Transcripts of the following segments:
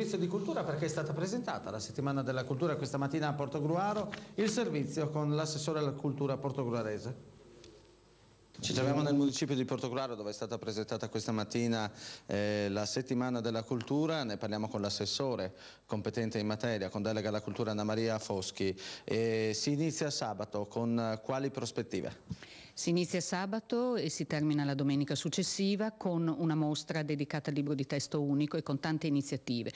Servizio di cultura perché è stata presentata la settimana della cultura questa mattina a Porto Gruaro, il servizio con l'assessore alla cultura portogruarese. Ci troviamo nel municipio di Portogruaro dove è stata presentata questa mattina eh, la settimana della cultura, ne parliamo con l'assessore competente in materia, con delega alla cultura Anna Maria Foschi. E si inizia sabato con eh, quali prospettive? Si inizia sabato e si termina la domenica successiva con una mostra dedicata al libro di testo unico e con tante iniziative.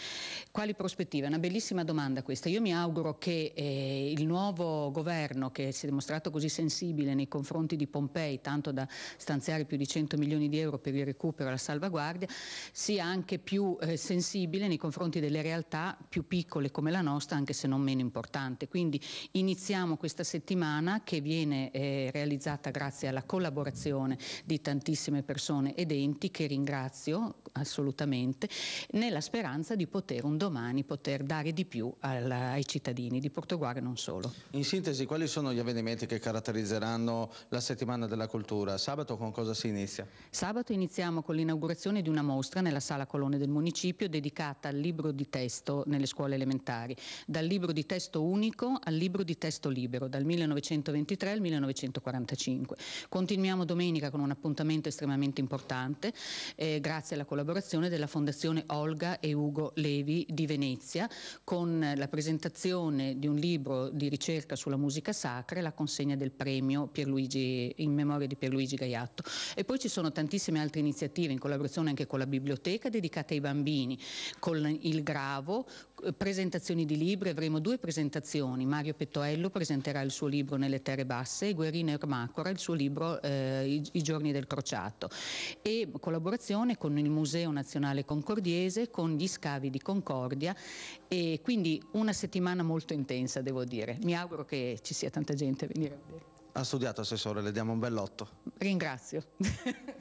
Quali prospettive? Una bellissima domanda questa. Io mi auguro che eh, il nuovo governo, che si è dimostrato così sensibile nei confronti di Pompei, tanto da stanziare più di 100 milioni di euro per il recupero e la salvaguardia, sia anche più eh, sensibile nei confronti delle realtà più piccole come la nostra, anche se non meno importante. Quindi iniziamo questa settimana che viene eh, realizzata grazie grazie alla collaborazione di tantissime persone ed enti che ringrazio assolutamente, nella speranza di poter un domani poter dare di più alla, ai cittadini di e non solo. In sintesi, quali sono gli avvenimenti che caratterizzeranno la settimana della cultura? Sabato con cosa si inizia? Sabato iniziamo con l'inaugurazione di una mostra nella sala Colone del Municipio dedicata al libro di testo nelle scuole elementari, dal libro di testo unico al libro di testo libero, dal 1923 al 1945. 2025. Continuiamo domenica con un appuntamento estremamente importante, eh, grazie alla collaborazione della Fondazione Olga e Ugo Levi di Venezia, con la presentazione di un libro di ricerca sulla musica sacra e la consegna del premio Pierluigi, in memoria di Pierluigi Gaiatto. E poi ci sono tantissime altre iniziative in collaborazione anche con la biblioteca dedicate ai bambini, con il gravo, presentazioni di libri, avremo due presentazioni. Mario Pettoello presenterà il suo libro Nelle Terre Basse e Guerino Ermacora il suo libro eh, I, I, giorni del crociato. E collaborazione con il Museo Nazionale Concordiese, con gli scavi di Concordia e quindi una settimana molto intensa devo dire. Mi auguro che ci sia tanta gente a venire a vedere. Ha studiato Assessore, le diamo un bell'otto. Ringrazio.